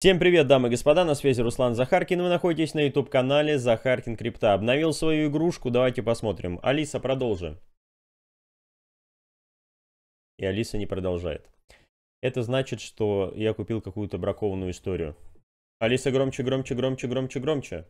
Всем привет, дамы и господа, на связи Руслан Захаркин, вы находитесь на YouTube-канале Захаркин Крипта. Обновил свою игрушку, давайте посмотрим. Алиса, продолжи. И Алиса не продолжает. Это значит, что я купил какую-то бракованную историю. Алиса, громче, громче, громче, громче, громче.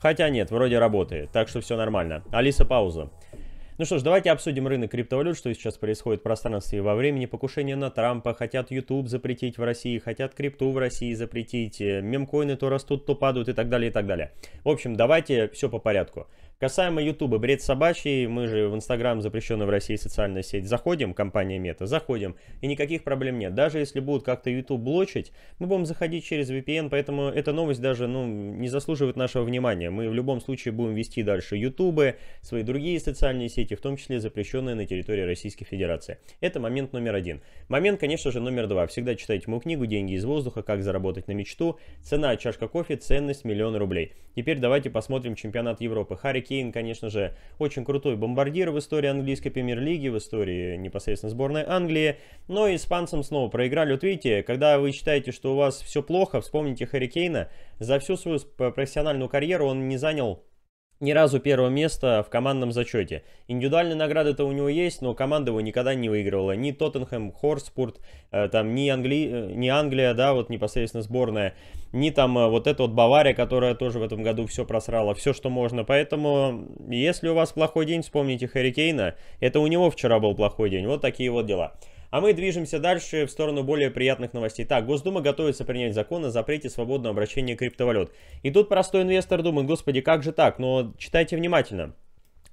Хотя нет, вроде работает, так что все нормально. Алиса, пауза. Пауза. Ну что ж, давайте обсудим рынок криптовалют, что сейчас происходит в пространстве и во времени. Покушение на Трампа, хотят YouTube запретить в России, хотят крипту в России запретить, э, мемкоины то растут, то падают и так далее, и так далее. В общем, давайте все по порядку. Касаемо YouTube, бред собачий, мы же в Instagram запрещенная в России социальная сеть, заходим, компания Мета, заходим, и никаких проблем нет. Даже если будут как-то YouTube блочить, мы будем заходить через VPN, поэтому эта новость даже ну, не заслуживает нашего внимания. Мы в любом случае будем вести дальше YouTube, свои другие социальные сети, и в том числе запрещенные на территории Российской Федерации. Это момент номер один. Момент, конечно же, номер два. Всегда читайте мою книгу «Деньги из воздуха. Как заработать на мечту». Цена чашка кофе, ценность миллион рублей. Теперь давайте посмотрим чемпионат Европы. Харри Кейн, конечно же, очень крутой бомбардир в истории английской премьер-лиги, в истории непосредственно сборной Англии. Но испанцам снова проиграли. Вот видите, когда вы считаете, что у вас все плохо, вспомните Харри Кейна. За всю свою профессиональную карьеру он не занял ни разу первого места в командном зачете. Индивидуальные награды-то у него есть, но команда его никогда не выигрывала. Ни Тоттенхэм, Хорспурт, э, там, ни, Англи... Э, ни Англия, да, вот непосредственно сборная, ни там э, вот эта вот Бавария, которая тоже в этом году все просрала, все, что можно. Поэтому, если у вас плохой день, вспомните Харри Кейна. Это у него вчера был плохой день. Вот такие вот дела. А мы движемся дальше в сторону более приятных новостей. Так, Госдума готовится принять закон о запрете свободного обращения криптовалют. И тут простой инвестор думает, господи, как же так? Но читайте внимательно.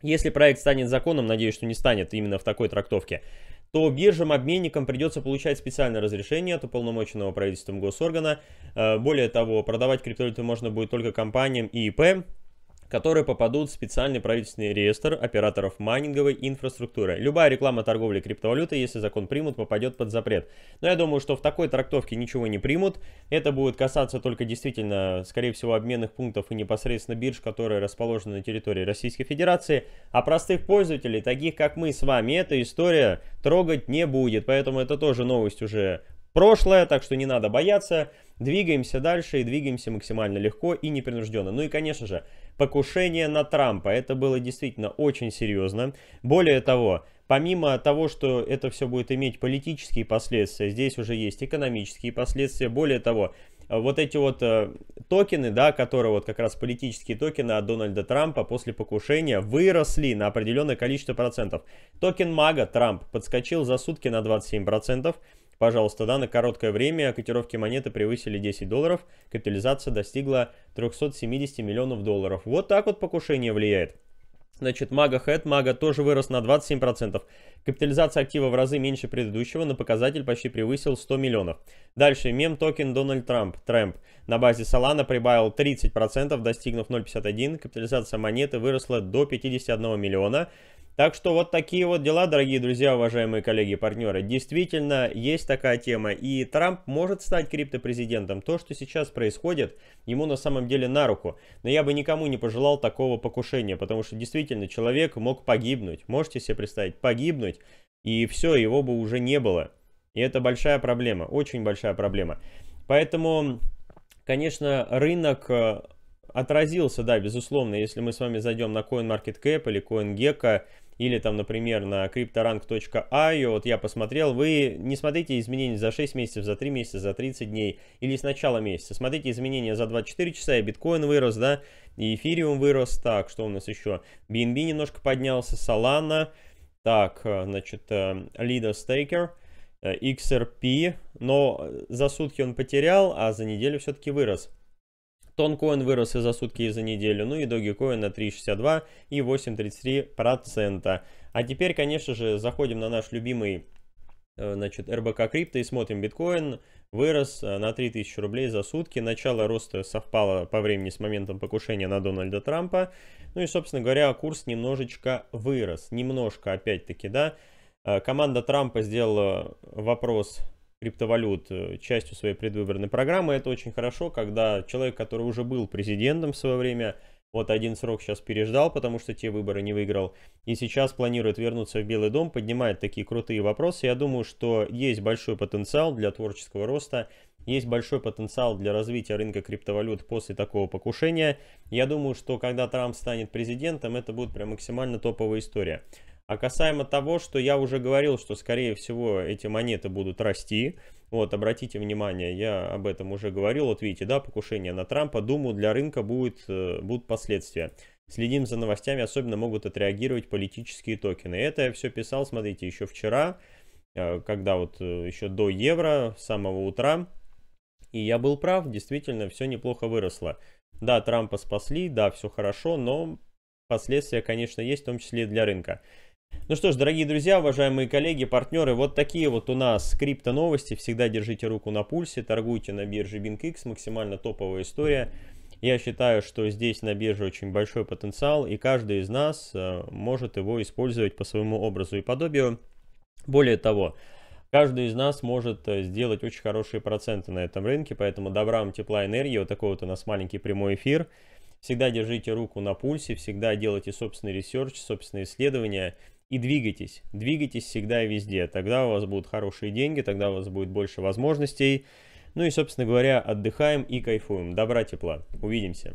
Если проект станет законом, надеюсь, что не станет именно в такой трактовке, то биржам-обменникам придется получать специальное разрешение от уполномоченного правительством госоргана. Э, более того, продавать криптовалюты можно будет только компаниям и ИП, которые попадут в специальный правительственный реестр операторов майнинговой инфраструктуры. Любая реклама торговли криптовалютой, если закон примут, попадет под запрет. Но я думаю, что в такой трактовке ничего не примут. Это будет касаться только действительно, скорее всего, обменных пунктов и непосредственно бирж, которые расположены на территории Российской Федерации. А простых пользователей, таких как мы с вами, эта история трогать не будет. Поэтому это тоже новость уже прошлое, так что не надо бояться. Двигаемся дальше и двигаемся максимально легко и непринужденно. Ну и, конечно же, покушение на Трампа. Это было действительно очень серьезно. Более того, помимо того, что это все будет иметь политические последствия, здесь уже есть экономические последствия. Более того, вот эти вот э, токены, да, которые вот как раз политические токены от Дональда Трампа после покушения выросли на определенное количество процентов. Токен Мага Трамп подскочил за сутки на 27 процентов. Пожалуйста, да, на короткое время котировки монеты превысили 10 долларов, капитализация достигла 370 миллионов долларов. Вот так вот покушение влияет. Значит, Мага Хэт, Мага тоже вырос на 27%. Капитализация актива в разы меньше предыдущего, но показатель почти превысил 100 миллионов. Дальше, мем-токен Дональд Трамп, Трэмп, на базе Solana прибавил 30%, достигнув 0,51. Капитализация монеты выросла до 51 миллиона. Так что вот такие вот дела, дорогие друзья, уважаемые коллеги, партнеры. Действительно, есть такая тема. И Трамп может стать криптопрезидентом. То, что сейчас происходит, ему на самом деле на руку. Но я бы никому не пожелал такого покушения, потому что действительно человек мог погибнуть. Можете себе представить, погибнуть, и все, его бы уже не было. И это большая проблема, очень большая проблема. Поэтому, конечно, рынок э, отразился, да, безусловно, если мы с вами зайдем на CoinMarketCap или CoinGecko, или там, например, на cryptorank.io, вот я посмотрел, вы не смотрите изменения за 6 месяцев, за 3 месяца, за 30 дней или с начала месяца. Смотрите изменения за 24 часа, и биткоин вырос, да, и эфириум вырос. Так, что у нас еще? BNB немножко поднялся, Solana, так, э, значит, э, Lido Staker, э, XRP, но за сутки он потерял, а за неделю все-таки вырос. Тонкоин вырос и за сутки, и за неделю. Ну и Dogecoin на 3,62 и 8,33%. А теперь, конечно же, заходим на наш любимый э, значит, РБК крипто и смотрим биткоин вырос э, на 3000 рублей за сутки. Начало роста совпало по времени с моментом покушения на Дональда Трампа. Ну и, собственно говоря, курс немножечко вырос. Немножко, опять-таки, да. Э, команда Трампа сделала вопрос криптовалют э, частью своей предвыборной программы. Это очень хорошо, когда человек, который уже был президентом в свое время, вот один срок сейчас переждал, потому что те выборы не выиграл, и сейчас планирует вернуться в Белый дом, поднимает такие крутые вопросы. Я думаю, что есть большой потенциал для творческого роста, есть большой потенциал для развития рынка криптовалют после такого покушения. Я думаю, что когда Трамп станет президентом, это будет прям максимально топовая история. А касаемо того, что я уже говорил, что, скорее всего, эти монеты будут расти. Вот, обратите внимание, я об этом уже говорил. Вот видите, да, покушение на Трампа. Думаю, для рынка будет, э, будут последствия. Следим за новостями, особенно могут отреагировать политические токены. Это я все писал, смотрите, еще вчера, э, когда вот э, еще до евро, с самого утра. И я был прав, действительно, все неплохо выросло. Да, Трампа спасли, да, все хорошо, но последствия, конечно, есть, в том числе и для рынка. Ну что ж, дорогие друзья, уважаемые коллеги, партнеры, вот такие вот у нас крипто новости. Всегда держите руку на пульсе, торгуйте на бирже BinkX, максимально топовая история. Я считаю, что здесь на бирже очень большой потенциал, и каждый из нас э, может его использовать по своему образу и подобию. Более того, каждый из нас может э, сделать очень хорошие проценты на этом рынке, поэтому добра вам тепла энергии, вот такой вот у нас маленький прямой эфир. Всегда держите руку на пульсе, всегда делайте собственный ресерч, собственные исследования – и двигайтесь. Двигайтесь всегда и везде. Тогда у вас будут хорошие деньги, тогда у вас будет больше возможностей. Ну и, собственно говоря, отдыхаем и кайфуем. Добра, тепла. Увидимся.